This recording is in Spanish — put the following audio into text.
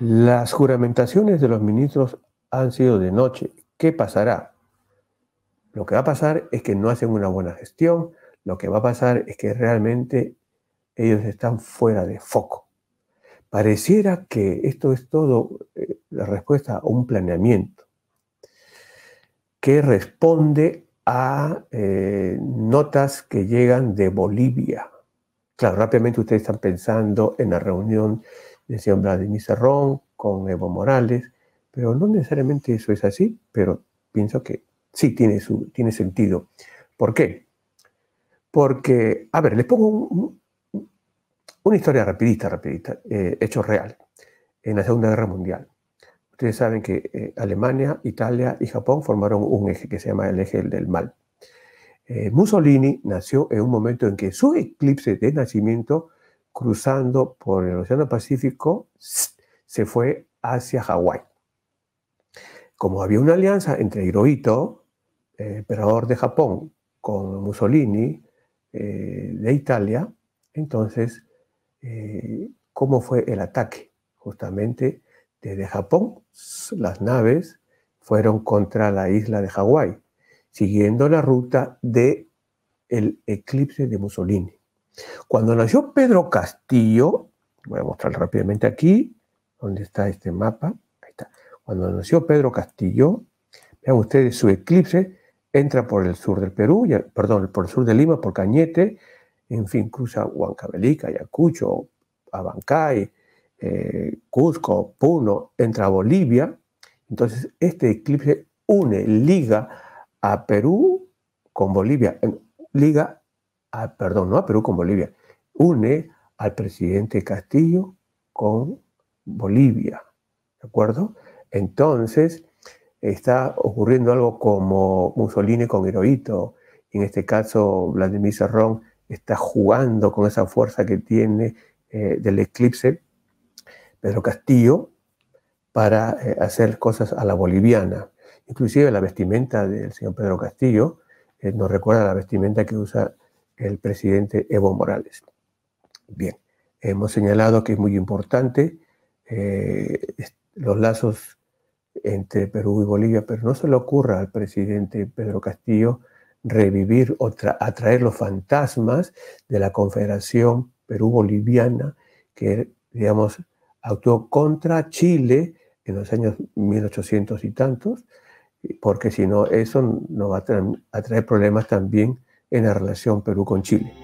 Las juramentaciones de los ministros han sido de noche. ¿Qué pasará? Lo que va a pasar es que no hacen una buena gestión. Lo que va a pasar es que realmente ellos están fuera de foco. Pareciera que esto es todo eh, la respuesta a un planeamiento que responde a eh, notas que llegan de Bolivia. Claro, rápidamente ustedes están pensando en la reunión decían Vladimir Serrón, con Evo Morales, pero no necesariamente eso es así, pero pienso que sí tiene, tiene sentido. ¿Por qué? Porque, a ver, les pongo una historia rapidita, rapidita, eh, hecho real, en la Segunda Guerra Mundial. Ustedes saben que eh, Alemania, Italia y Japón formaron un eje que se llama el eje del mal. Eh, Mussolini nació en un momento en que su eclipse de nacimiento cruzando por el Océano Pacífico, se fue hacia Hawái. Como había una alianza entre Hirohito, eh, emperador de Japón, con Mussolini eh, de Italia, entonces, eh, ¿cómo fue el ataque? Justamente desde Japón, las naves fueron contra la isla de Hawái, siguiendo la ruta del el eclipse de Mussolini. Cuando nació Pedro Castillo, voy a mostrar rápidamente aquí, donde está este mapa, ahí está. Cuando nació Pedro Castillo, vean ustedes su eclipse, entra por el sur del Perú, perdón, por el sur de Lima, por Cañete, en fin, cruza Huancabelica, Ayacucho, Abancay, eh, Cusco, Puno, entra a Bolivia. Entonces, este eclipse une, liga a Perú con Bolivia, liga perdón, no a Perú con Bolivia, une al presidente Castillo con Bolivia, ¿de acuerdo? Entonces, está ocurriendo algo como Mussolini con Hirohito, en este caso Vladimir Serrón está jugando con esa fuerza que tiene eh, del eclipse Pedro Castillo para eh, hacer cosas a la boliviana. Inclusive la vestimenta del señor Pedro Castillo eh, nos recuerda la vestimenta que usa el presidente Evo Morales. Bien, hemos señalado que es muy importante eh, los lazos entre Perú y Bolivia, pero no se le ocurra al presidente Pedro Castillo revivir o atraer los fantasmas de la Confederación Perú-Boliviana que, digamos, actuó contra Chile en los años 1800 y tantos, porque si no, eso nos va a traer problemas también en la relación Perú con Chile.